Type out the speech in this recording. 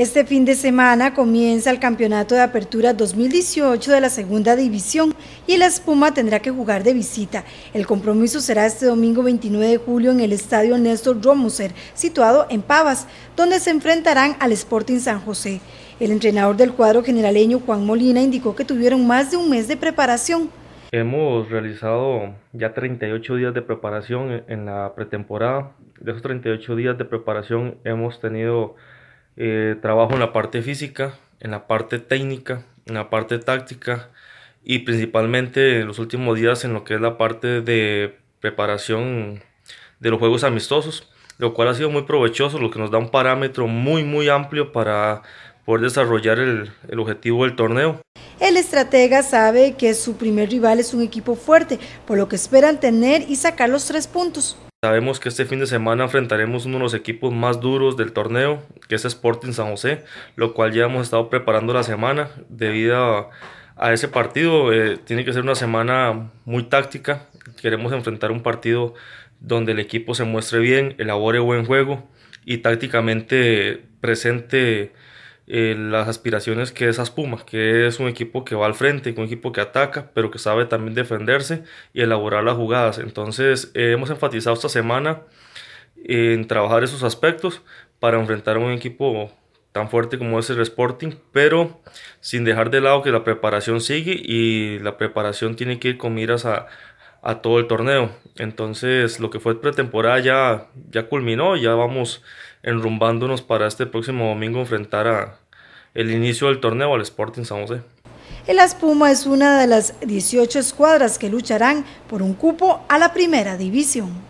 Este fin de semana comienza el Campeonato de Apertura 2018 de la Segunda División y la Espuma tendrá que jugar de visita. El compromiso será este domingo 29 de julio en el Estadio Néstor Romuser, situado en Pavas, donde se enfrentarán al Sporting San José. El entrenador del cuadro generaleño Juan Molina indicó que tuvieron más de un mes de preparación. Hemos realizado ya 38 días de preparación en la pretemporada. De esos 38 días de preparación hemos tenido eh, trabajo en la parte física, en la parte técnica, en la parte táctica y principalmente en los últimos días en lo que es la parte de preparación de los juegos amistosos, lo cual ha sido muy provechoso, lo que nos da un parámetro muy muy amplio para poder desarrollar el objetivo del torneo. El estratega sabe que su primer rival es un equipo fuerte, por lo que esperan tener y sacar los tres puntos. Sabemos que este fin de semana enfrentaremos uno de los equipos más duros del torneo, que es Sporting San José, lo cual ya hemos estado preparando la semana debido a, ese partido. Eh, tiene que ser una semana muy táctica. Queremos enfrentar un partido donde el equipo se muestre bien, elabore buen juego y tácticamente presente eh, las aspiraciones que esas Pumas, que es un equipo que va al frente, un equipo que ataca, pero que sabe también defenderse y elaborar las jugadas. Entonces eh, hemos enfatizado esta semana en trabajar esos aspectos para enfrentar a un equipo tan fuerte como es el Sporting, pero sin dejar de lado que la preparación sigue y la preparación tiene que ir con miras a, a todo el torneo. Entonces, lo que fue pretemporada ya, ya culminó, ya vamos enrumbándonos para este próximo domingo enfrentar a el inicio del torneo al Sporting San José. El Aspuma es una de las 18 escuadras que lucharán por un cupo a la primera división.